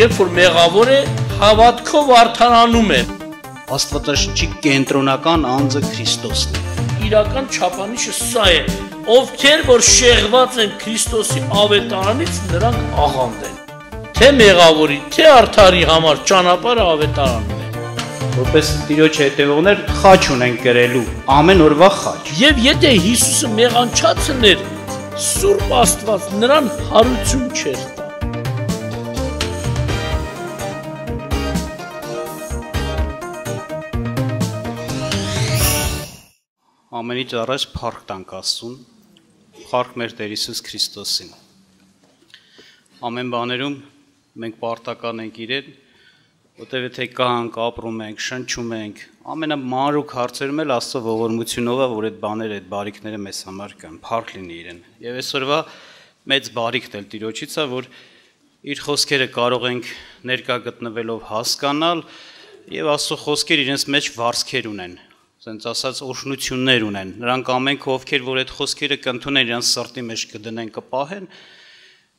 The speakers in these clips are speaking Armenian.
Երբ որ մեղավոր է, հավատքով արդարանում է։ Աստվածաշնչի կենտրոնական անձը Քրիստոսն է։ Իրական չափանիշը սա է։ Ովքեր որ շեղված են Քրիստոսի ավետարանից, նրանք աղանդ են։ Թե մեղավորի, թե արդարի համար ճանապարհը ավետարանն է։ Որպես Տիրոջ հետևողներ խաչ ունենք գրելու, ամեն օրվա խաչ։ Եվ եթե Հիսուսը մեղանչացներ, Սուրբ Աստված նրան հարություն չեր ամենից առաջ փառք տանք Աստծուն, փառք մեր Տեր Հիսուս Քրիստոսին։ Ամեն բաներում մենք պարտական ենք իրեն, որտեվ եթե կանք, ապրում ենք, շնչում ենք, ամենամարուկ հարցերում էլ Աստծո ողորմությունով է, որ այդ բաները, այդ բարիքները մեզ համար կան, փառք լինի իրեն։ Եվ այսօրվա մեծ բարիքն էլ Տիրոջից է, որ իր խոսքերը կարող ենք ներկա գտնվելով հասկանալ, եւ Աստծո խոսքեր իրենց մեջ վարսքեր ունեն ասենց ասած օշնություններ ունեն։ Նրանք ամենք ովքեր որ այդ խոսքերը կընդունեն, իրենց սրտի մեջ կդնեն, կպահեն,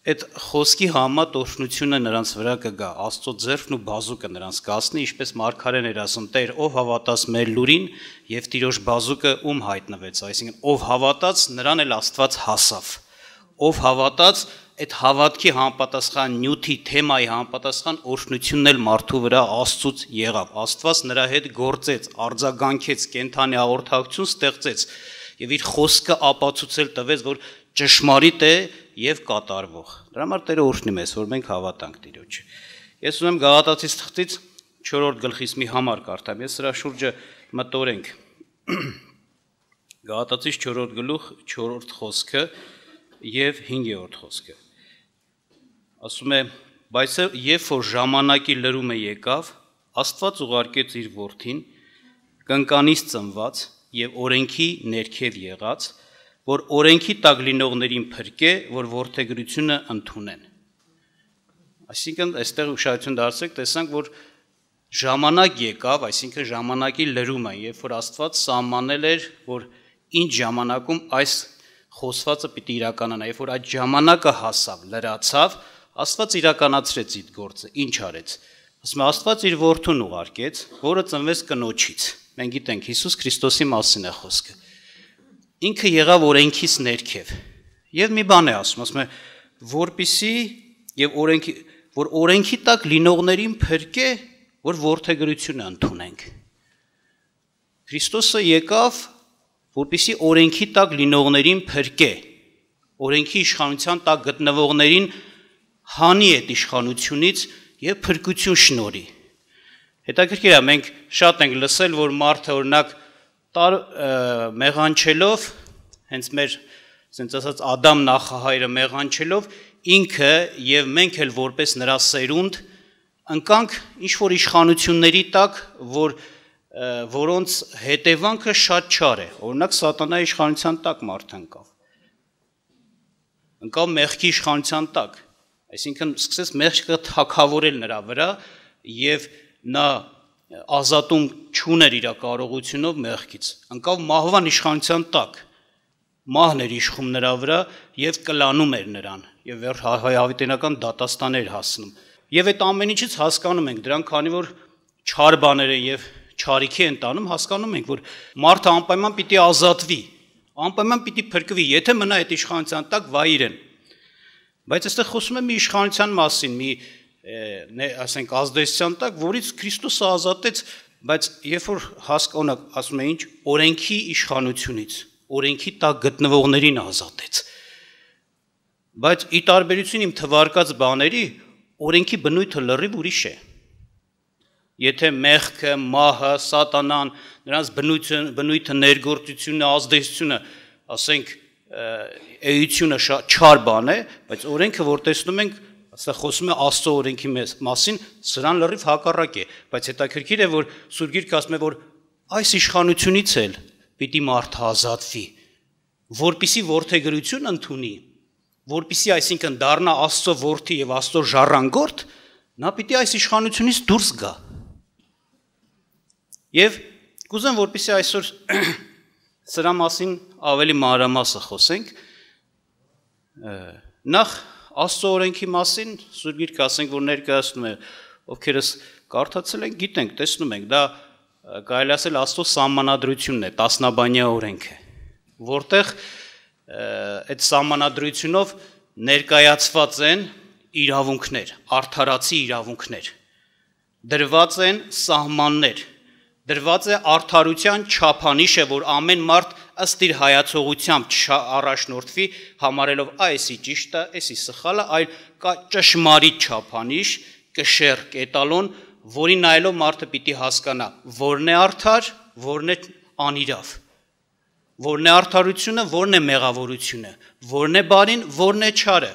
այդ խոսքի համատ օշնությունը նրանց վրա կգա, Աստծո ձեռքն ու բազուկը նրանց կասնի, ինչպես Մարգարեն էր ասում. Տեր, ով հավատաց մեր լուրին եւ Տիրոջ բազուկը ում հայտնվեց, այսինքն ով հավատաց, նրան էլ Աստված հասավ։ Ով հավատաց, այդ հավատքի համապատասխան նյութի թեմայի համապատասխան օրհնությունն էլ մարդու վրա աստծուց եղավ աստված նրա հետ գործեց արձագանքեց կենթանի հաղորդակցություն ստեղծեց եւ իր խոսքը ապացուցել տվեց որ ճշմարիտ է եւ կատարվող դրա համար Տերը օրհնի մեզ որ մենք հավատանք Տիրոջը ես ունեմ Գաղատացի թղթից 4-րդ գլխից մի համար կարդամ ես սրա շուրջը մտորենք Գաղատացի 4-րդ գլուխ 4-րդ խոսքը եւ 5-րդ խոսքը ասում է բայց երբ որ ժամանակի լրումը եկավ աստված ուղարկեց իր որդին կնկանից ծնված եւ օրենքի ներքև եղած որ օրենքի տակ լինողներին փրկե որ ворթեգրությունը ընդունեն այսինքն այստեղ ուշադրություն դարձեք տեսանք որ ժամանակ եկավ այսինքն ժամանակի լրումը երբ որ աստված սահմանել էր որ ինչ ժամանակում այս խոսվածը պիտի իրականանա երբ որ այդ ժամանակը հասավ լրացավ Աստված իրականացրեց իր գործը, ինչ արեց։ Ասում է Աստված իր որդուն ուղարկեց, որը ծնվեց կնոջից։ Մենք գիտենք Հիսուս Քրիստոսի մասին է խոսքը։ Ինքը եղավ օրենքից ներքև։ Եվ մի բան է ասում, ասում է որբիսի եւ օրենքի որ օրենքի տակ լինողներին փրկե, որ ворթեգրությունը ընդունենք։ Քրիստոսը եկավ, որպիսի օրենքի տակ լինողներին փրկե, օրենքի իշխանության տակ գտնվողներին հանի այդ իշխանությունից եւ փրկություն շնորի։ Հետաքրքիր է, մենք շատ ենք լսել, որ մարդը օրինակ տար մեղանչելով, հենց մեր ասենց ասած Ադամ նախահայրը մեղանչելով, ինքը եւ մենք էլ որպես նրա սերունդ ընկանք ինչ որ իշխանությունների տակ, որ որոնց հետևանքը շատ չար է։ Օրինակ սատանայի իշխանության տակ մարդ ընկավ։ Ընկավ մեղքի իշխանության տակ։ Այսինքն սկսեց մեղքը թակավորել նրա վրա եւ նա ազատում չուներ իր կարողությունով մեղքից։ Անկավ մահվան իշխանության տակ։ Մահն էր իշխում նրա վրա եւ կլանում էր նրան եւ վեր հա- հավիտենական դատաստան էր հասնում։ Եվ այդ ամեն ինչից հասկանում ենք դրան, քանի որ չար բաները եւ չարիքի են տանում, հասկանում ենք, որ մարդը անպայման պիտի ազատվի, անպայման պիտի փրկվի, եթե մնա այդ իշխանության տակ վայրեն։ Բայց այստեղ խոսում է մի իշխանության մասին, մի ասենք ազդեցության տակ, որից Քրիստոսը ազատեց, բայց երբ որ հասկանա, ասում է ինչ, օրենքի իշխանությունից, օրենքի տակ գտնվողներին ազատեց։ Բայց ի տարբերություն իմ թվարկած բաների, օրենքի բնույթը լրիվ ուրիշ է։ Եթե մեղքը, մահը, սատանան, նրանց բնույթը, բնույթը ներգործությունը, ազդեցությունը, ասենք էությունը չար բան է, բայց օրենքը որ տեսնում ենք Սա խոսում է Աստծո օրենքի մասին, սրան լրիվ հակառակ է, բայց հետաքրքիր է, որ Սուրբ Գիրքը ասում է, որ այս իշխանությունից էլ պիտի մարդը ազատվի, որpիսի ворթեգրություն ընդունի, որpիսի այսինքն դառնա Աստծո ворթի եւ Աստծո ժառանգորդ, նա պիտի այս իշխանությունից դուրս գա։ Եվ կուզեմ որpիսի այսօր սրա մասին ավելի մանրամասը խոսենք, Նախ Աստծո օրենքի մասին Սուրբ Գիրքը ասենք որ ներկայացնում է, ովքերս կարդացել են, գիտենք, տեսնում ենք, դա կարելի ասել Աստծո սահմանադրությունն է, տասնաբանյա օրենքը, որտեղ այդ սահմանադրությունով ներկայացված են իրավունքներ, արդարացի իրավունքներ։ Դրված են սահմաններ։ Դրված է արդարության չափանիշը, որ ամեն մարդ ըստ իր հայացողությամբ առաջնորդվի համարելով այսի ճիշտը, էսի սխալը, այլ կա ճշմարիտ չափանիշ, կշեր կետալոն, որին նայելով մարդը պիտի հասկանա, որն է արդար, որն է անիրավ։ Որն է արդարությունը, որն է մեղավորությունը, որն է բարին, որն է չարը,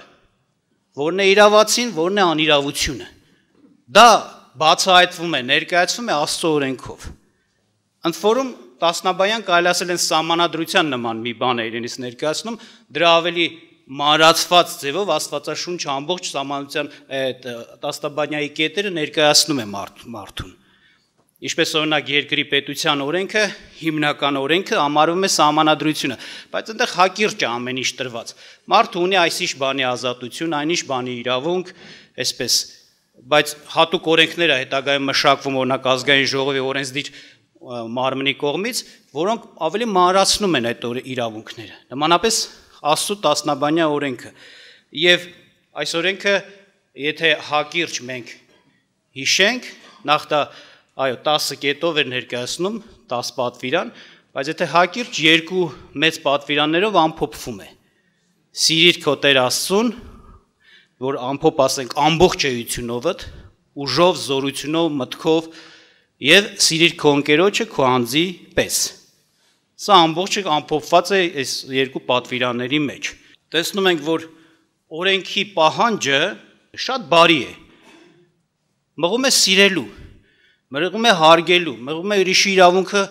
որն է իրավացին, որն է անիրավությունը։ Դա բացահայտվում է, ներկայացվում է Աստծո օրենքով։ Ընդ որում տասնաբայան կարելի ասել են սահմանադրության նման մի բան է իրենից ներկայացնում, դրա ավելի մարածված ձևով Աստվածաշունչ ամբողջ սահմանության այդ տասնաբանյայի կետերը ներկայացնում է մարդ, մարդուն։ Ինչպես օրինակ երկրի պետության օրենքը, հիմնական օրենքը համարվում է սահմանադրությունը, բայց այնտեղ հակիրճ է ամեն ինչ տրված։ Մարդը ունի այսիշ բանի ազատություն, այնիշ բանի իրավունք, այսպես բայց հատուկ օրենքները հետագայում մշակվում օրինակ ազգային ժողովի օրենսդիր մարմնի կողմից, որոնք ավելի մանրացնում են այդ իրավունքները։ Նմանապես Աստծո տասնաբանյա օրենքը։ Եվ այս օրենքը, եթե հակիրճ մենք հիշենք, նախ դա այո 10 կետով էր ներկայացնում 10 պատվիրան, բայց եթե հակիրճ երկու մեծ պատվիրաններով ամփոփվում է։ Սիրիր քո Տեր Աստծուն, որ ամփոփ ասենք ամբողջ էությունովդ, ուժով, զորությունով, մտքով, Եվ սիրիր քո ընկերոջը քո անձի պես։ Սա ամբողջը ամփոփված է այս երկու պատվիրանների մեջ։ Տեսնում ենք, որ օրենքի պահանջը շատ բարի է։ Մղում է սիրելու, մղում է հարգելու, մղում է ուրիշի իրավունքը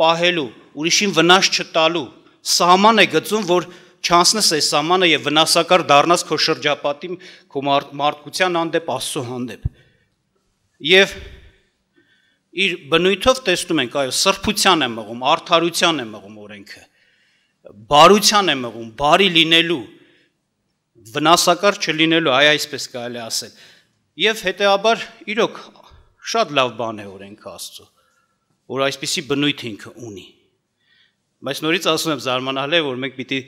պահելու, ուրիշին վնաս չտալու։ Սահման է գծում, որ չանցնես այս սահմանը եւ վնասակար դառնաս քո շրջապատի, քո մարդ, մարդկության հանդեպ, Աստծո հանդեպ։ Եվ մարդ, իր բնույթով տեսնում ենք, այո, սրբության է մղում, արդարության է մղում օրենքը։ Բարության է մղում, բարի լինելու, վնասակար չլինելու, այ այսպես կարելի ասել։ Եվ հետեաբար իրոք շատ լավ բան է օրենքը Աստծո, որ այսպիսի բնույթ ինքը ունի։ Բայց նորից ասում եմ զարմանալի է, որ մենք պիտի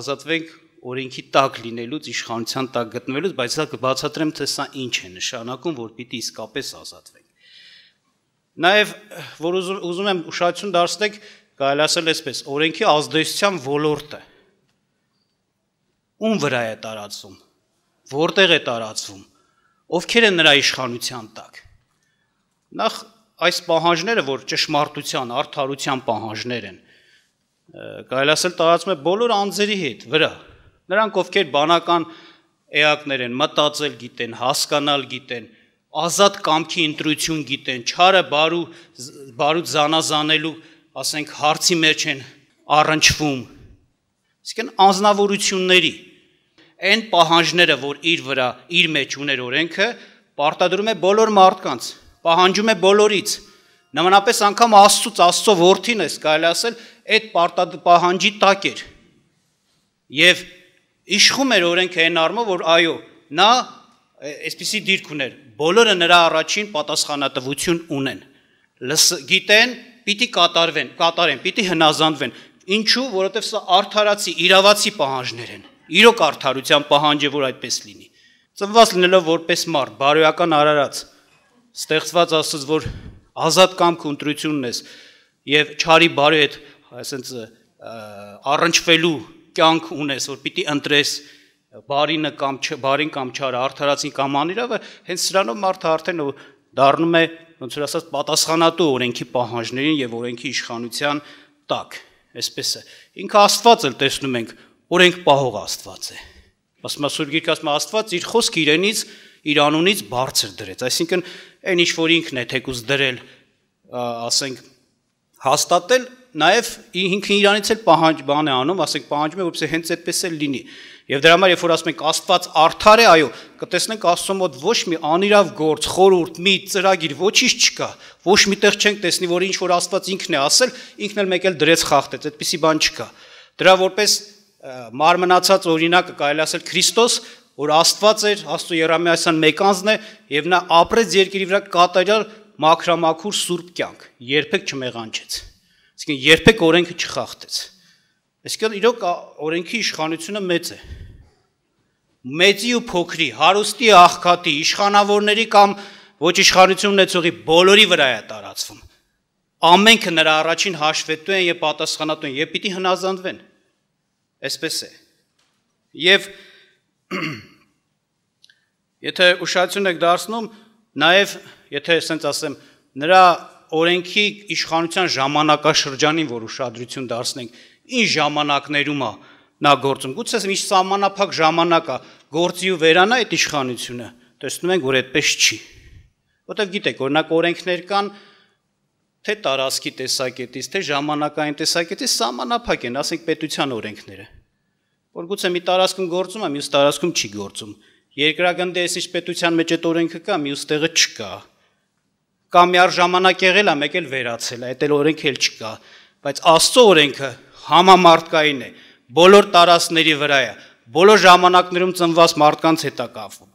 ազատվենք օրենքի տակ լինելուց, իշխանության տակ գտնվելուց, բայց սա հա, կբացատրեմ, թե սա ինչ է նշանակում, որ պիտի իսկապես ազատվենք։ Նաև որ ուզում, ուզում եմ ուշադրություն դարձնել, կարելի ասել այսպես, օրենքի ազդեցության ոլորտը ում վրա է տարածվում, որտեղ է տարածվում, ովքեր են նրա իշխանության տակ։ Նախ այս պահանջները, որ ճշմարտության, արդարության պահանջներ են, կարելի ասել տարածվում է բոլոր անձերի հետ վրա։ Նրանք ովքեր բանական էակներ են մտածել գիտեն, հասկանալ գիտեն, ազատ կամքի ընտրություն գիտեն, չարը բարու բարուց զանազանելու, ասենք, հարցի մեջ են առնչվում։ Իսկ այն անznավորությունների այն պահանջները, որ իր վրա, իր մեջ ուներ օրենքը, պարտադրում է բոլոր մարդկանց, պահանջում է բոլորից։ Նմանապես անգամ Աստծո Աստծո որդին էս կարելի ասել, այդ պարտադ պահանջի տակ էր։ Եվ իշխում էր օրենքը այն արմով, որ այո, նա այսպիսի դիրք ուներ։ Բոլորը նրա առաջին պատասխանատվություն ունեն։ Լս գիտեն, պիտի կատարվեն, կատարեն, պիտի հնազանդվեն։ Ինչու՞, որովհետև սա արդարացի, իրավացի պահանջներ են։ Իրոք արդարության պահանջ է, որ այդպես լինի։ Ծնված լինելով որպես մարդ, բարոյական արարած, ստեղծված Աստծո որ ազատ կամք ու ընտրությունն ես եւ ճարի բարոյ այդ այսպես առնչվելու կյանք ունես, որ պիտի ընտրես բարինը կամ բարին կամ չարը, արդարացին կամ անիրավը, հենց սրանով մարդը արդեն դառնում է ոնց որ ասած պատասխանատու օրենքի պահանջներին եւ օրենքի իշխանության տակ։ Այսպես է։ Ինքը Աստված էլ տեսնում ենք, օրենք պահող Աստված է։ Ասում է Սուրբ Գիրքը, ասում է Աստված իր խոսքը իրենից, իր անունից բարձր դրեց։ Այսինքն այն ինչ որ ինքն է թեկուզ դրել, ասենք հաստատել, նաև ինքն իրանից էլ պահանջ բան է անում, ասենք պահանջում է, որպեսզի հենց այդպես էլ լինի։ Եվ դրա համար, երբ որ ասում ենք Աստված արդար է, այո, կտեսնենք Աստծո մոտ ոչ մի անիրավ գործ, խորուրդ, մի ծրագիր, ոչինչ չկա։ Ոչ միտեղ չենք տեսնի, որ ինչ որ Աստված ինքն է ասել, ինքն էլ մեկ էլ դրեց խախտեց, այդպիսի բան չկա։ Դրա որպես մարմնացած օրինակը կարելի ասել Քրիստոս, որ Աստված էր, Աստծո Երամիասյան մեկ անձն է եւ նա ապրեց երկրի վրա կատարյալ մաքրամաքուր սուրբ կյանք, երբեք չմեղանչեց։ Իսկին երբեք օրենքը չխախտեց։ չխ Այսինքն իրոք օրենքի իշխանությունը մեծ է։ Մեծի ու փոքրի, հարուստի, աղքատի, իշխանավորների կամ ոչ իշխանություն ունեցողի բոլորի վրա է տարածվում։ Ամենքը նրա առաջին հաշվետու են եւ պատասխանատու են եւ պիտի հնազանդվեն։ Այսպես է։ Եվ եթե ուշադրություն եք դարձնում, նաեւ եթե ասենց ասեմ, նրա օրենքի իշխանության ժամանակաշրջանին, որ ուշադրություն դարձնենք, Ինչ ժամանակներում է նա գործում։ Գուցե ինչ սահմանափակ ժամանակ է գործի ու վերանա այդ իշխանությունը։ Տեսնում ենք, որ այդպես չի։ Որտեվ գիտեք, օրինակ օրենքներ կան թե տարածքի տեսակետից, թե ժամանակային տեսակետից սահմանափակ են, ասենք պետության օրենքները։ Որ գուցե մի տարածքում գործում է, մյուս տարածքում չի գործում։ Երկրագնդի այսինչ պետության մեջ այդ օրենքը կա, մյուս տեղը չկա։ Կամ մի առ ժամանակ եղել է, մեկ էլ վերացել է, այդ էլ օրենքը էլ չկա։ Բայց Աստծո օրենքը համամարտկային է, բոլոր տարածքների վրա է, բոլոր ժամանակներում ծնված մարդկանց հետ է կապվում։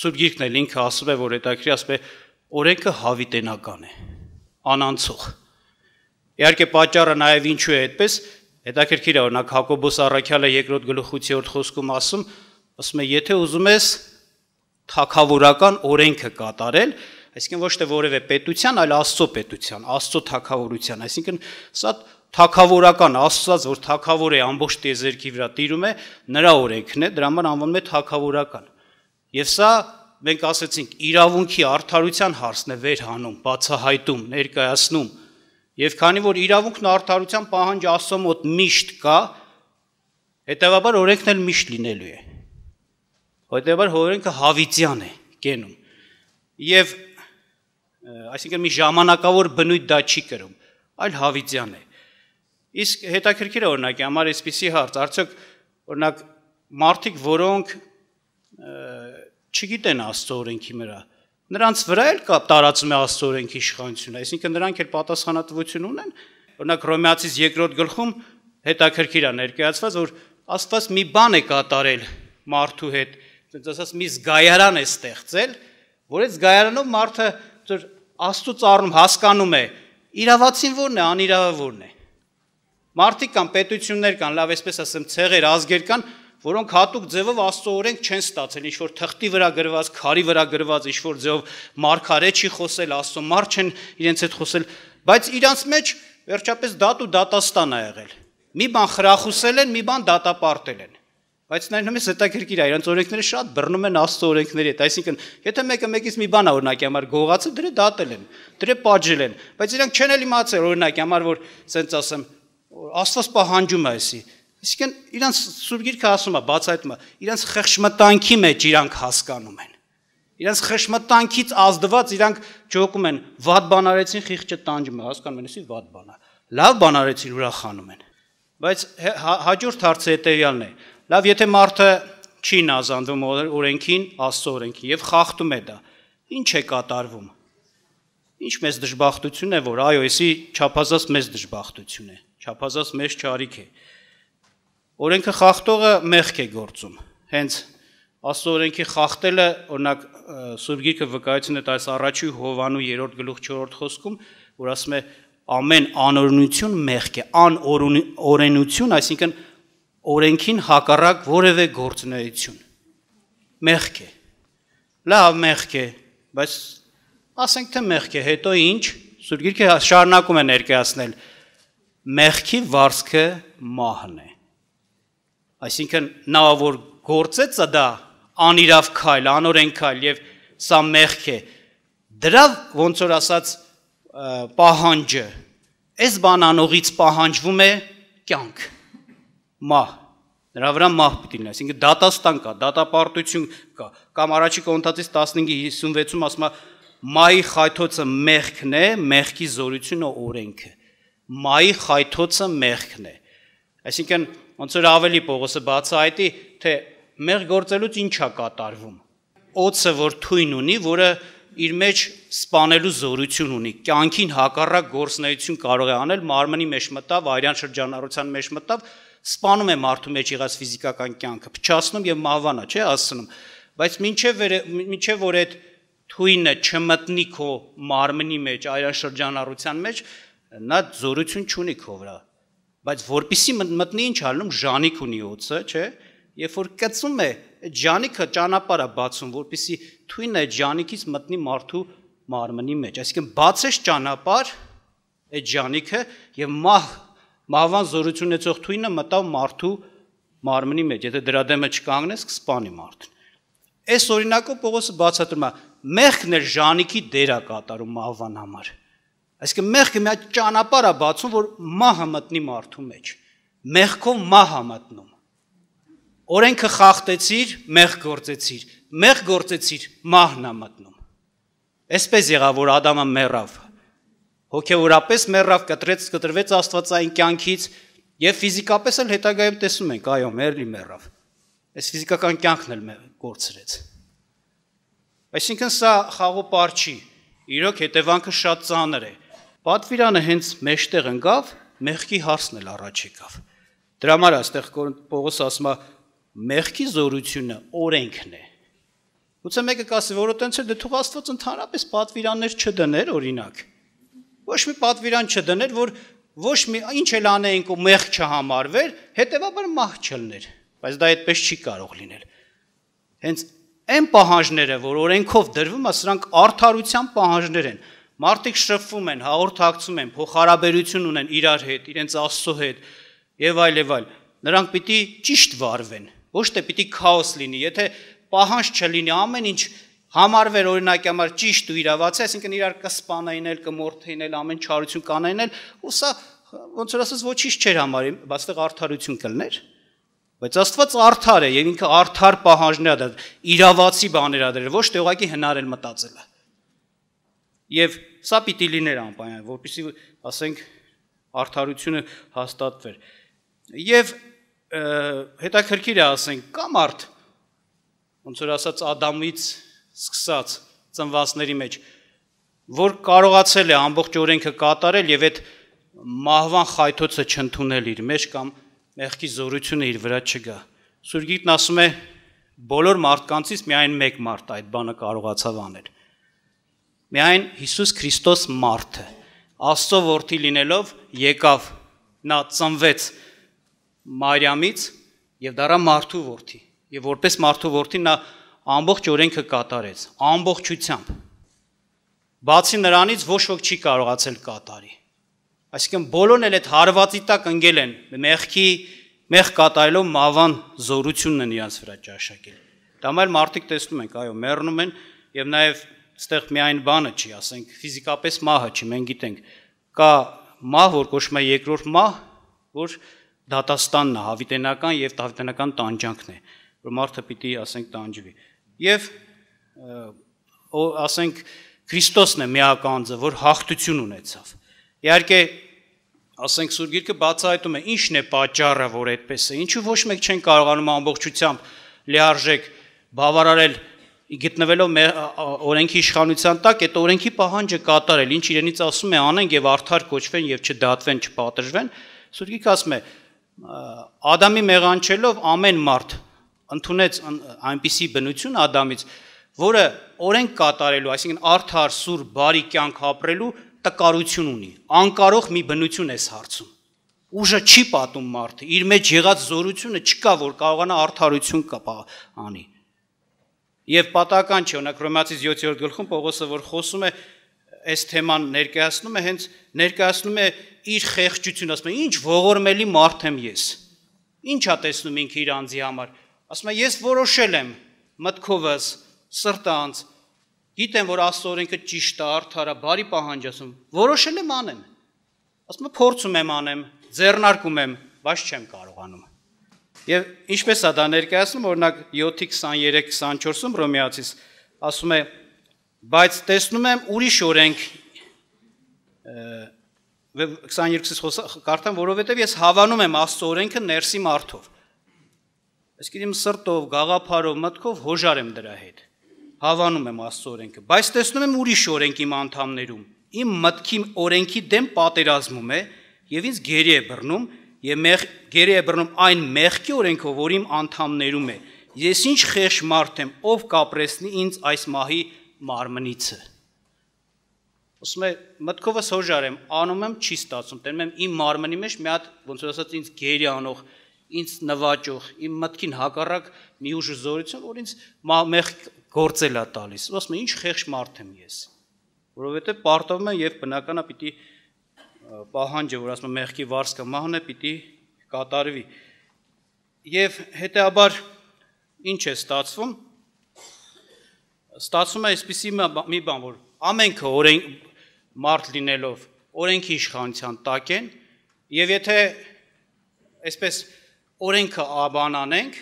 Սուրբ Գիրքն էլ ինքը ասում է, որ հետաքրի ասում է օրենքը հավիտենական է, անանցող։ Իհարկե պատճառը նաև ինչու է այդպես, հետաքրքիր է օրինակ Հակոբոս Առաքյալը երկրորդ գլխուցի 4 խոսքում ասում, ասում է, եթե ուզում ես թակավորական օրենքը կատարել, այսինքն ոչ թե որևէ պետության, այլ Աստծո պետության, Աստծո թակավորության, այսինքն սա թակավորական Աստված, որ թակավոր է ամբողջ տիեզերքի վրա տիրում է, նրա օրենքն է, դրա համար անվանում է թակավորական։ Եվ սա մենք ասեցինք իրավունքի արդարության հարցն է վերհանում, բացահայտում, ներկայացնում։ Եվ քանի որ իրավունքն արդարության պահանջ Աստծո մոտ միշտ կա, հետեւաբար օրենքն էլ միշտ լինելու է։ Հետեւաբար օրենքը հավիտյան է գենում։ Եվ այսինքն մի ժամանակավոր բնույթ դա չի կրում, այլ հավիտյան է։ Իսկ հետաքրքիր է օրինակ համար էսպիսի հարց, արդյոք օրինակ մարդիկ, որոնք չգիտեն Աստծո օրենքի վրա, նրանց վրա էլ կա տարածում է Աստծո օրենքի իշխանությունը, այսինքն նրանք էլ պատասխանատվություն ունեն։ Օրինակ Հռոմեացիս 2-րդ գլխում հետաքրքիր է ներկայացված, որ Աստված մի բան է կատարել մարդու հետ, այսպես ասած մի զգայարան է ստեղծել, որ այդ զգայարանով մարդը Աստծո ծառում հասկանում է իրավացին որն է, անիրավը որն է։ Մարդիկ կան, պետություններ կան, լավ, այսպես ասեմ, ցեղեր, ազգեր կան, որոնք հատուկ ձևով Աստծո օրենք չեն ստացել, ինչ որ թղթի վրա գրված, քարի վրա գրված, ինչ որ ձևով մարգարե չի խոսել, Աստծո մարդ չեն իրենց հետ խոսել, բայց իրանց մեջ վերջապես դատ ու դատաստան է եղել։ Մի բան խրախուսել են, մի բան դատապարտել են։ Բայց նայնումս հետաքրքիր է, իրանց օրենքները շատ բռնում են Աստծո օրենքների հետ։ Այսինքն, եթե մեկը մեկից մի բան օրինակի համար գողացել, դրե դատել են, դրե պատժել են, բայց իրանք չեն էլ իմացել օրինակի համար, որ ասենց ասեմ, Աստված պահանջում է էսի։ Իսկեն իրանց Սուրբ Գիրքը ասում է բացայտում է, իրանց խեղշմտանքի մեջ իրանք հասկանում են։ Իրանց խեղշմտանքից ազդված իրանք ճոկում են, վատ բան արեցին, խիղճը տանջում է, հասկանում են, էսի վատ բան է։ Լավ բան արեցին, ուրախանում են։ Բայց հաջորդ հարցը հետեւյալն է։ Լավ, եթե մարդը չի նազանդվում օրենքին, Աստծո օրենքին եւ խախտում է դա, ի՞նչ է կատարվում։ Ինչ մեծ դժբախտություն է, որ այո, էսի չափազանց մեծ դժբախտություն է չափազանց մեծ ճարիք է։ Օրենքը խախտողը մեղք է գործում։ Հենց Աստծո օրենքի խախտելը, օրինակ Սուրբ Գիրքը վկայություն է տալիս առաջի Հովանու 3-րդ գլուխ 4-րդ խոսքում, որ ասում է ամեն անօրենություն մեղք է, անօրենություն, այսինքն օրենքին հակառակ որևէ գործունեություն մեղք է։ Լավ մեղք է, բայց ասենք թե մեղք է, հետո ինչ? Սուրբ Գիրքը շարունակում է ներկայացնել մեղքի վարսքը մահն է։ Այսինքն նա որ գործեց դա անիրավ քայլ, անորեն քայլ եւ սա մեղք է։ Դրա ոնց որ ասած պահանջը այս բանանողից պահանջվում է կյանք։ Մահ Նրա վրա մահ պիտի լինի, այսինքն դատաստան կա, դատապարտություն կա։ Կամ առաջի կոնտացից 15:56-ում ասում է մայի խայթոցը մեղքն է, մեղքի զորությունը օրենքը մայի խայթոցը մեղքն է։ Այսինքն ոնց որ ավելի Պողոսը բացահայտի, թե մեղ գործելուց ինչ է կատարվում։ Օծը, որ թույն ունի, որը իր մեջ սپانելու զորություն ունի, կյանքին հակառակ գործնություն կարող է անել, մարմնի մեջ մտավ, արյան շրջանառության մեջ մտավ, սپانում է մարդու մեջ եղած ֆիզիկական կյանքը, փչացնում եւ մահվանա, չէ, ասնում։ Բայց ինչեւ ինչեւ որ այդ թույնը չմտնի քո մարմնի մեջ, արյան շրջանառության մեջ, մեջ նա զորություն չունի քո վրա բայց որpիսի մտնի ինչ անում ժանիք ունի օծը չէ երբ որ կծում է ջանիքը ճանապարհը բացում որpիսի թույն է ջանիքից մտնի մարդու մարմնի մեջ այսինքն բացես ճանապարհ այդ ջանիքը եւ մահ մահվան զորություն ունեցող թույնը մտավ մարդու մարմնի մեջ եթե դրա դեմը չկանգնես կսպանի մարդուն այս օրինակով Պողոսը բացատրում է մեղքն է ժանիքի դերա կատարում մահվան համար Այսինքն մեղքը մի հատ ճանապարհ է բացում, որ մահը մտնի մարդու մեջ։ Մեղքով մահը մտնում։ Օրենքը խախտեցիր, մեղ գործեցիր։ Մեղ գործեցիր, մահն է մտնում։ Էսպես եղավ, որ Ադամը մեռավ։ Հոգեորապես մեռավ, կտրեց, կտրվեց Աստվածային կյանքից եւ ֆիզիկապես էլ հետագայում տեսնում ենք, այո, մեռլի մեռավ։ Այս ֆիզիկական կյանքն էլ գործրեց։ Այսինքն սա խաղոպար չի։ Իրոք հետևանքը շատ ծանր է։ Պատվիրանը հենց մեջտեղ ընկավ, մեղքի հարցն էլ առաջ եկավ։ Դրա համար այստեղ Պողոս ասում է մեղքի զորությունը օրենքն է։ Գուցե մեկը կասի, որ այտենց է դե թող Աստված ընդհանրապես պատվիրաններ չդներ, օրինակ։ Ոչ մի պատվիրան չդներ, որ ոչ մի ինչ էլ անեինք ու մեղք չհամարվեր, հետևաբար մահ չլներ, բայց դա այդպես չի կարող լինել։ Հենց այն պահանջները, որ օրենքով դրվում է, սրանք արդարության պահանջներ են։ որ Մարդիկ շփվում են, հաղորդակցում են, փոխհարաբերություն ունեն իրար հետ, իրենց Աստծո հետ եւ այլ եւ այլ։ Նրանք պիտի ճիշտ վարվեն, ոչ թե պիտի քաոս լինի, եթե պահանջ չլինի ամեն ինչ համարվեր օրինակ համար ճիշտ ու իրավացի, այսինքն իրար կսպանայինել, կմորթեինել, ամեն չարություն կանայինել, ու սա ոնց որ ասած ոչինչ չէր համարի, բայց այդտեղ արդարություն կլներ։ Բայց Աստված արդար է եւ ինքը արդար պահանջներ ա դրել, իրավացի բաներ ա դրել, ոչ թե ուղղակի հնարել մտածելը։ Եվ սա պիտի լիներ անպայման, որպեսզի ասենք արդարությունը հաստատվեր։ Եվ հետաքրքիր է ասենք, կա մարդ ոնց որ ասած Ադամից սկսած ծնվածների մեջ, որ կարողացել է ամբողջ օրենքը կատարել եւ այդ մահվան խայթոցը չընդունել իր մեջ կամ մեղքի զորությունը իր վրա չգա։ Սուրգիտն ասում է բոլոր մարդկանցից միայն մեկ մարդ այդ բանը կարողացավ անել միայն Հիսուս Քրիստոս մարդը Աստծո որդի լինելով եկավ նա ծնվեց Մարիամից եւ դարա մարդու որդի եւ որպես մարդու որդի նա ամբողջ օրենքը կատարեց ամբողջությամբ բացի նրանից ոչ ոք չի կարողացել կատարի այսինքն բոլորն էլ այդ հարվածի տակ ընկել են մեղքի մեղ կատարելով մավան զորությունն են իրաց վրա ճաշակել դա համար մարդիկ տեսնում ենք այո մեռնում են եւ նաեւ ստեղ միայն բանը չի, ասենք ֆիզիկապես մահը չի, մենք գիտենք, կա մահ, որ կոչվում է երկրորդ մահ, որ դատաստանն է, հավիտենական եւ հավիտենական տանջանքն է, որ մարդը պիտի, ասենք, տանջվի։ Եվ ասենք Քրիստոսն է միակ անձը, որ հաղթություն ունեցավ։ Իհարկե, ասենք Սուրբ Գիրքը բացահայտում է, ինչն է պատճառը, որ այդպես է։ Ինչու ոչ մեկ չեն կարողանում ամբողջությամբ լիարժեք բավարարել գտնվելով օրենքի իշխանության տակ, այդ օրենքի պահանջը կատարել, ինչ իրենից ասում է անենք եւ արդար կոչվեն եւ չդատվեն, չպատրժվեն, Սուրգիկ ասում է Ադամի մեղանչելով ամեն մարդ ընդունեց այնպիսի բնություն Ադամից, որը օրենք կատարելու, այսինքն արդար, սուր, բարի կյանք ապրելու տկարություն ունի։ Անկարող մի բնություն էս հարցում։ Ուժը չի պատում մարդը, իր մեջ եղած զորությունը չկա, որ կարողանա արդարություն կապա անի եւ պատական չէ, օրինակ Հռոմեացի 7-րդ գլխում Պողոսը որ խոսում է այս թեման ներկայացնում է հենց ներկայացնում է իր խեղճությունը, ասում է ինչ ողորմելի մարդ եմ ես։ Ինչ ա տեսնում ինքը իր անձի համար։ Ասում է ես որոշել եմ մտքովս, սրտանց գիտեմ որ Աստծո օրենքը ճիշտ է, արդար է, բարի պահանջ ասում։ Որոշել եմ անեմ։ Ասում եմ փորձում եմ անեմ, ձեռնարկում եմ, բայց չեմ կարողանում։ Եվ ինչպես է դա ներկայացնում, օրինակ 7-ի 23-24-ում Ռոմեացից ասում է. բայց տեսնում եմ ուրիշ օրենք 22-ից կարդամ, որովհետև ես հավանում եմ Աստծո օրենքը ներսի մարդով։ Այսինքն իմ սրտով, գաղափարով, մտքով հոժար եմ դրա հետ։ Հավանում եմ Աստծո օրենքը, բայց տեսնում եմ ուրիշ օրենք իմ անդամներում։ Իմ մտքի օրենքի դեմ պատերազմում է եւ ինձ գերի է բռնում եւ մեղ գերի է բռնում այն մեղքի օրենքով, որ իմ անդամներում է։ Ես ինչ խեղճ մարդ եմ, ով կապրեսնի ինձ այս մահի մարմնիցը։ Ոսում է մտքովս հոժարեմ, անում եմ չի ստացում, տերում եմ իմ մարմնի մեջ մի հատ ոնց որ ասած ինձ գերի անող, ինձ նվաճող, իմ մտքին հակառակ մի ուժ զորություն, որ ինձ մեղ գործելա տալիս։ Ոսում է ինչ խեղճ մարդ եմ ես։ Որովհետեւ պարտվում եմ եւ բնականա պիտի պահանջը, որ ասում մեղքի վարսկը մահն է, պիտի կատարվի։ Եվ հետեաբար ինչ է ստացվում։ Ստացվում է այսպիսի մի բան, որ ամենքը օրենք մարդ լինելով օրենքի իշխանության տակ են, եւ եթե այսպես օրենքը աբանանենք,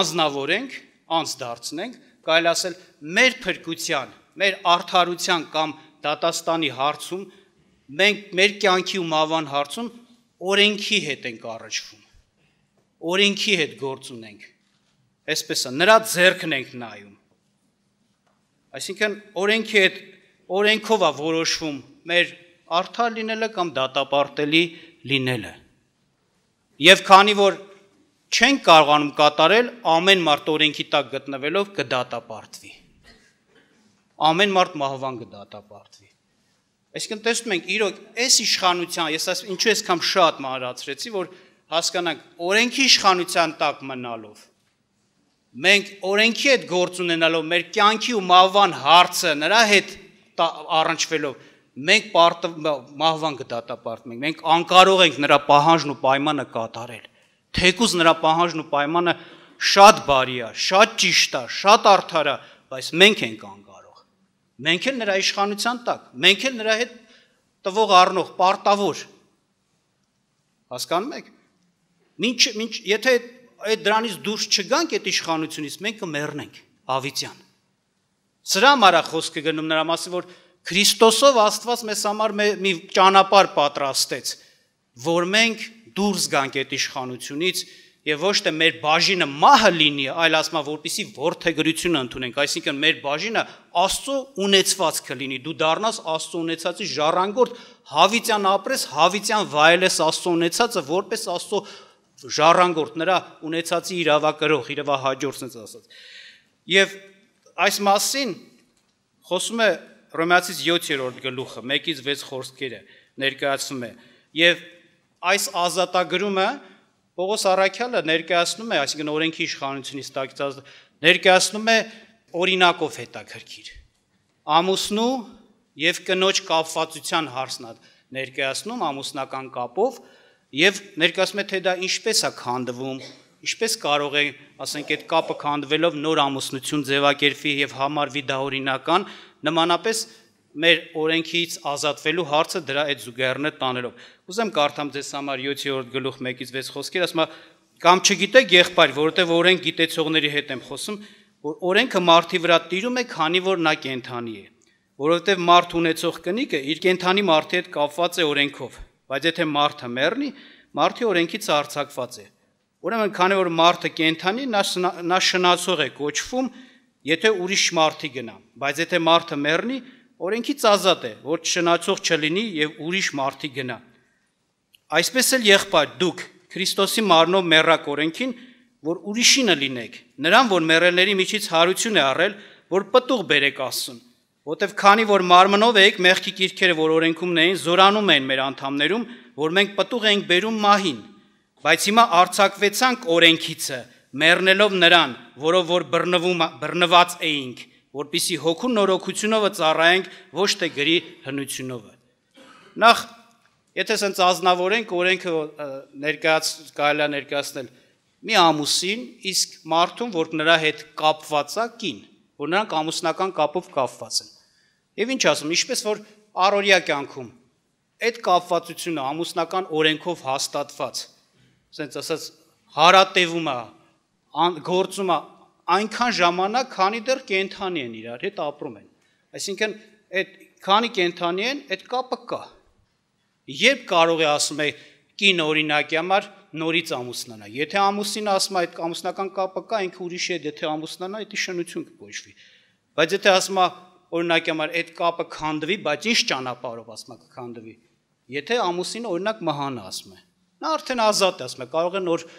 անznավորենք, անց դարձնենք, կարելի ասել մեր փրկության, մեր արդարության կամ դատաստանի հարցում մենք մեր կյանքի ու մավան հարցում օրենքի հետ ենք առնչվում։ Օրենքի հետ գործ ունենք։ Այսպես է, նրա ձեռքն ենք նայում։ Այսինքն օրենքի հետ օրենքով է որոշվում մեր արդար լինելը կամ դատապարտելի լինելը։ Եվ քանի որ չեն կարողանում կատարել ամեն մարդ օրենքի տակ գտնվելով կդատապարտվի։ Ամեն մարդ մահվան կդատապարտվի։ Այսինքն տեսնում ենք իրոք այս իշխանության, ես այս ինչու ես կամ շատ մահարացրեցի, որ հասկանանք օրենքի իշխանության տակ մնալով մենք օրենքի հետ գործ ունենալով մեր կյանքի ու մահվան հարցը նրա հետ առնչվելով մենք պարտ, մահվան կդատապարտենք մենք անկարող ենք նրա պահանջն ու պայմանը կատարել թեկուզ նրա պահանջն ու պայմանը շատ բարի է շատ ճիշտ է շատ արդար է բայց մենք ենք անկարող Մենք էլ նրա իշխանության տակ, մենք էլ նրա հետ տվող առնող պարտավոր։ Հասկանում եք։ Մինչ մինչ եթե այդ դրանից դուրս չգանք այդ իշխանությունից, մենք կմեռնենք ավիցյան։ Սրա համար է խոսքը գնում նրա մասին, որ Քրիստոսով Աստված մեզ համար մի ճանապարհ պատրաստեց, որ մենք դուրս գանք այդ իշխանությունից, եւ ոչ թե մեր բաժինը մահը լինի, այլ ասում է որպիսի ворթեգրությունը ընդունենք, այսինքն մեր բաժինը Աստծո ունեցվածքը լինի։ Դու դառնաս Աստծո ունեցածի ժառանգորդ, հավիտյան ապրես, հավիտյան վայելես Աստծո ունեցածը որպես Աստծո ժառանգորդ, նրա ունեցածի իրավակրող, իրավահաջորդից ասած։ Եվ այս մասին խոսում է Ռոմեացից 7-րդ գլուխը 1-ից 6 խոսքերը ներկայացում է։ Եվ այս ազատագրումը Պողոս Արաքյալը ներկայացնում է, այսինքն օրենքի իշխանությունից տակցած ներկայացնում է օրինակով հետաքրքիր։ Ամուսնու եւ կնոջ կապվածության հարցն ներկայացնում ամուսնական կապով եւ ներկայացնում է թե դա ինչպես է քանդվում, ինչպես կարող է, ասենք, այդ կապը քանդվելով նոր ամուսնություն ձևակերպի եւ համարվի դա օրինական, նմանապես մեր օրենքից ազատվելու հարցը դրա այդ զուգահեռն է տանելով։ Ուզեմ կարդամ ձեզ համար 7-րդ գլուխ 1-ից 6 խոսքեր, ասում է կամ չգիտեք եղբայր, որովհետև օրենք գիտեցողների հետ եմ խոսում, որ օրենքը մարդի վրա տիրում է, քանի որ նա կենթանի է։ Որովհետև մարդ ունեցող կնիկը իր կենթանի մարդի հետ կապված է օրենքով, բայց եթե մարդը մեռնի, մարդի օրենքից արցակված է։ Ուրեմն քանի որ մարդը կենթանի, նա նա շնացող է կոչվում, եթե ուրիշ մարդի գնա, բայց եթե մարդը մեռնի, օրենքից ազատ է, որ չշնացող չլինի եւ ուրիշ մարդի գնա։ Այսպես էլ եղբայր, դուք Քրիստոսի մարմնով մեռակ օրենքին, որ ուրիշինը լինեք, նրան, որ մեռելների միջից հարություն է առել, որ պտուղ բերեք Աստծուն։ Որտեվ քանի որ մարմնով եք, մեղքի կիրքերը, որ օրենքումն էին, զորանում էին մեր անդամներում, որ մենք պտուղ ենք բերում մահին։ Բայց հիմա արցակվեցանք օրենքիցը, մեռնելով նրան, որով որ բռնվում բռնված էինք որpիսի հոգու նորոգությունով ծառայենք ոչ թե գրի հնությունով։ Նախ եթե ասենց ազնավորենք օրենքը ներկայաց կարելի է ներկայացնել մի ամուսին, իսկ մարդուն, որ նրա հետ կապված է կին, որ նրանք ամուսնական կապով կապված են։ Եվ ինչ ասում, ինչպես որ առօրյա կյանքում այդ կապվածությունը ամուսնական օրենքով հաստատված, ասենց ասած հարատևում է, գործում է այնքան ժամանակ, քանի դեռ կենթանի են իրար հետ ապրում են։ Այսինքն այդ քանի կենթանի են, այդ կապը կա։ Երբ կարող է ասում է կին օրինակի համար նորից ամուսնանա։ Եթե ամուսին ասում է այդ ամուսնական կապը կա, ինքը ուրիշ է, եթե ամուսնանա, դա շնություն կոչվի։ Բայց եթե ասում է օրինակի համար այդ կապը քանդվի, բայց ինչ ճանապարհով ասում է կքանդվի։ Եթե ամուսինը օրինակ մահանա ասում է, նա արդեն ազատ է ասում է, կարող է նոր որ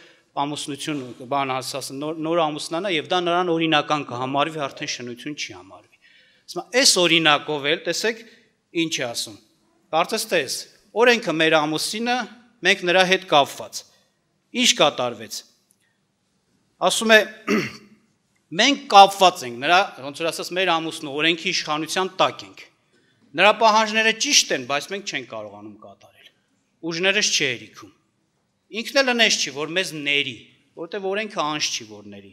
ամուսնություն բան հասած նոր, նոր ամուսնանա եւ դա նրան օրինական կհամարվի արդեն շնություն չի համարվի։ Ասում եմ, այս օրինակով էլ տեսեք ինչ է ասում։ Կարծես տես, օրենքը մեր ամուսինը, մենք նրա հետ կապված։ Ինչ կատարվեց։ Ասում է մենք կապված ենք նրա, ոնց որ ասած, մեր ամուսնու օրենքի իշխանության տակ ենք։ Նրա պահանջները ճիշտ են, բայց մենք չենք կարողանում կատարել։ Ուժներս չի երիքում։ Ինքն էլ ընես չի, որ մեզ ների, որտեվ օրենքը անշ չի, որ ների։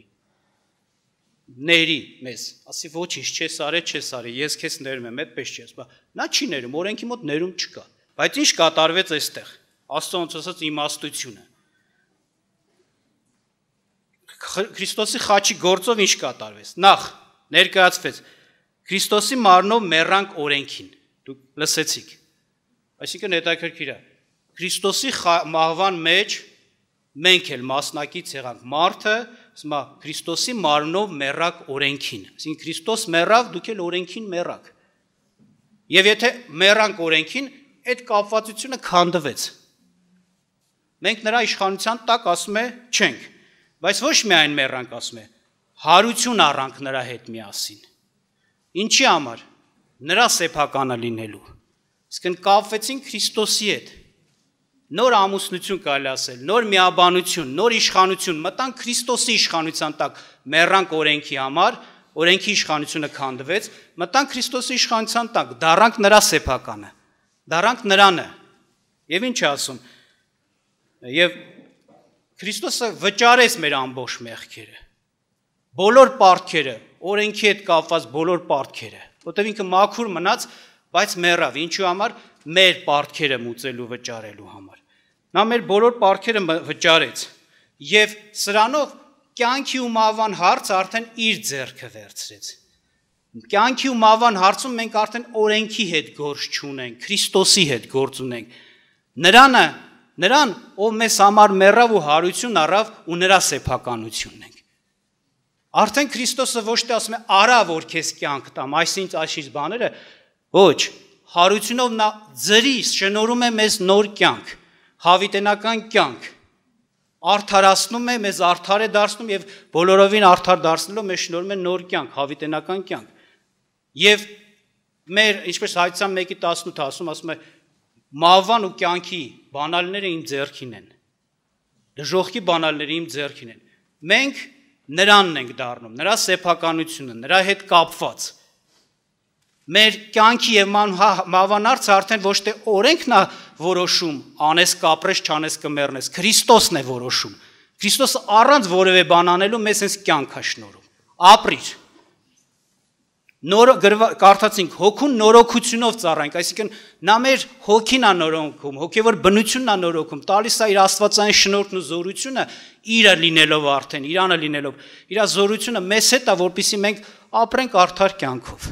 Ների մեզ, ասի ոչինչ չես արել, չես արել, ես քեզ ներում եմ, այդպես չես։ Բա նա չի ներում, օրենքի մոտ ներում չկա։ Բայց ինչ կատարվեց այստեղ։ Աստծո ոնց ասած իմաստությունը։ Քրիստոսի խաչի գործով ինչ կատարվեց։ Նախ ներկայացվեց Քրիստոսի մարմնով մեռանք օրենքին։ Դուք լսեցիք։ Այսինքն հետաքրքիր է։ Քրիստոսի մահվան մեջ մենք էլ մասնակից եղանք մարդը, ասма Քրիստոսի մարմնով մեռակ օրենքին։ Այսինքն Քրիստոս մեռավ, դուք էլ օրենքին մեռակ։ Եվ եթե մեռանք օրենքին, այդ կապվածությունը քանդվեց։ Մենք նրա իշխանության տակ ասում է չենք, բայց ոչ միայն մեռանք ասում է, հարություն առանք նրա հետ միասին։ Ինչի համար։ Նրա սեփականը լինելու։ Իսկն կապվեցին Քրիստոսի հետ նոր ամուսնություն կարելի ասել, նոր միաբանություն, նոր իշխանություն, մտան Քրիստոսի իշխանության տակ, մեռանք օրենքի համար, օրենքի իշխանությունը քանդվեց, մտան Քրիստոսի իշխանության տակ, դառանք նրա սեփականը, դառանք նրանը։ Եվ ինչ ասում։ Եվ Քրիստոսը վճարեց մեր ամբողջ մեղքերը։ Բոլոր պարտքերը, օրենքի հետ կապված բոլոր պարտքերը, որտեղ ինքը մաքուր մնաց, բայց մեռավ ինչու համար մեր պարտքերը մուծելու վճարելու համար Նա մեր բոլոր պարքերը վճարեց եւ սրանով կյանքի ու մահվան հարց արդեն իր ձեռքը վերցրեց։ Կյանքի ու մահվան հարցում մենք արդեն օրենքի հետ գործ չունենք, Քրիստոսի հետ գործ ունենք։ Նրանը, նրան, ով մեզ համար մեռավ ու հարություն առավ ու նրա սեփականությունն ենք։ Արդեն Քրիստոսը ոչ թե ասում է արա որ քեզ կյանք տամ, այսինչ աշիր բաները, ոչ, հարությունով նա ձրի շնորում է մեզ նոր կյանք հավիտենական կյանք արդարացնում է, մեզ արդար է դարձնում եւ բոլորովին արդար դարձնելով մեզ շնորհում է նոր կյանք, հավիտենական կյանք։ Եվ մեր, ինչպես Հայցան 1:18-ը ասում, ասում է մահվան ու կյանքի բանալները իմ ձեռքին են։ Դժողքի բանալները իմ ձեռքին են։ Մենք նրանն ենք դառնում, նրա սեփականությունը, նրա հետ կապված։ Մեր կյանքի եւ մավանարցը հա- արդեն ոչ թե օրենքն է որոշում, անես կապրես, չանես կմեռնես, Քրիստոսն է որոշում։ Քրիստոսը առանց որևէ բան անելու մեզ հենց կյանք է շնորհում։ Ապրիր։ Նոր կարդացինք հոգուն նորոգությունով ծառայենք, այսինքն նա մեր հոգին է նորոգում, հոգևոր բնությունն է նորոգում, տալիս է իր աստվածային շնորհն ու զորությունը իրը լինելով արդեն, իրանը լինելով։ Իր զորությունը մեզ հետ է, որպիսի մենք ապրենք արդար կյանքով։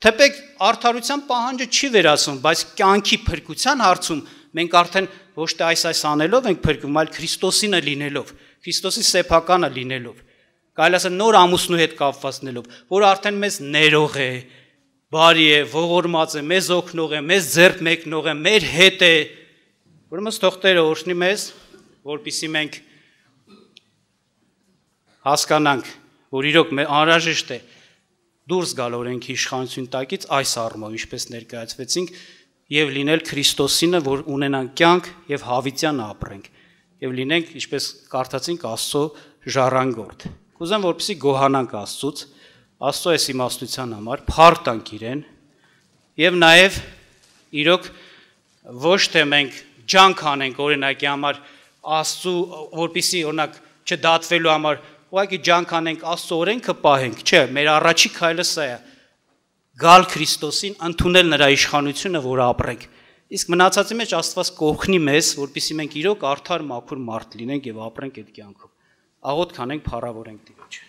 Թեպեկ արդարության պահանջը չի վերացում, բայց կյանքի փրկության հարցում մենք արդեն ոչ թե այս այս անելով ենք փրկվում, այլ Քրիստոսինը լինելով, Քրիստոսի սեփականը լինելով։ Կարելի ասել նոր ամուսնու հետ կապվածնելով, որ արդեն մեզ ներող է, բարի է, ողորմած է, մեզ օգնող է, մեզ ձեռք մեկնող է, մեր հետ է։ Ուրեմն թողտերը օրհնի մեզ, որpիսի մենք հասկանանք, որ իրոք անհրաժեշտ է մեր, դուրս գալ օրենքի իշխանություն տակից այս առումով ինչպես ներկայացվեցինք եւ լինել Քրիստոսինը, որ ունենանք կյանք եւ հավիտյան ապրենք եւ լինենք ինչպես կարդացինք Աստծո ժառանգորդ։ Կուզեմ որպեսի գոհանանք Աստծուց, Աստծո այս իմաստության համար, փարտանք իրեն եւ նաեւ իրոք ոչ թե մենք ջանք անենք օրինակի համար Աստծու որպիսի օրինակ չդատվելու համար ուղղակի ջանք անենք Աստծո օրենքը պահենք, չէ, մեր առաջի քայլը սա է։ Գալ Քրիստոսին, ընդունել նրա իշխանությունը, որ ապրենք։ Իսկ մնացածի մեջ Աստված կողքնի մեզ, որպիսի մենք իրոք արդար մաքուր մարդ լինենք եւ ապրենք այդ կյանքով։ Աղոթք անենք, փառավորենք Տիրոջը։